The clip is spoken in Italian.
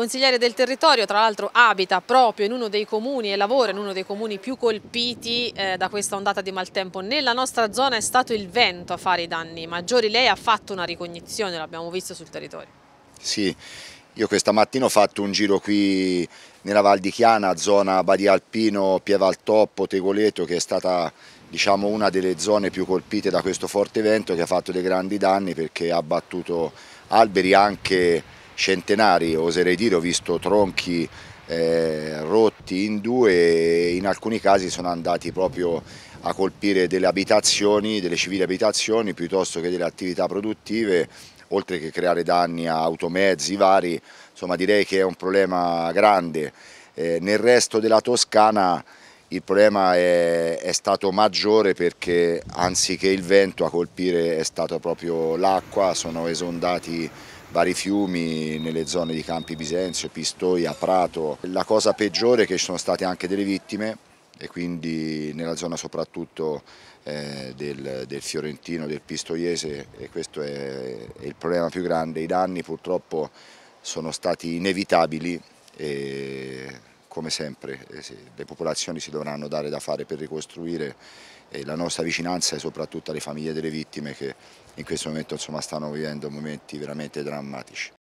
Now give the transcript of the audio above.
consigliere del territorio, tra l'altro abita proprio in uno dei comuni e lavora in uno dei comuni più colpiti eh, da questa ondata di maltempo. Nella nostra zona è stato il vento a fare i danni maggiori. Lei ha fatto una ricognizione, l'abbiamo visto sul territorio. Sì, io questa mattina ho fatto un giro qui nella Val di Chiana, zona Badia Alpino, Pievaltoppo, Tegoleto, che è stata diciamo, una delle zone più colpite da questo forte vento che ha fatto dei grandi danni perché ha abbattuto alberi anche centenari, oserei dire, ho visto tronchi eh, rotti in due e in alcuni casi sono andati proprio a colpire delle abitazioni, delle civili abitazioni piuttosto che delle attività produttive oltre che creare danni a automezzi vari, insomma direi che è un problema grande. Eh, nel resto della Toscana il problema è, è, stato maggiore perché anziché il vento a colpire è stata proprio l'acqua, sono esondati vari fiumi nelle zone di Campi Bisenzio, Pistoia, Prato. La cosa peggiore è che ci sono state anche delle vittime e quindi nella zona soprattutto eh, del, del, fiorentino, del pistoiese e questo è, è il problema più grande. I danni purtroppo sono stati inevitabili e come sempre eh, le popolazioni si dovranno dare da fare per ricostruire la nostra vicinanza e soprattutto alle famiglie delle vittime che in questo momento insomma, stanno vivendo momenti veramente drammatici.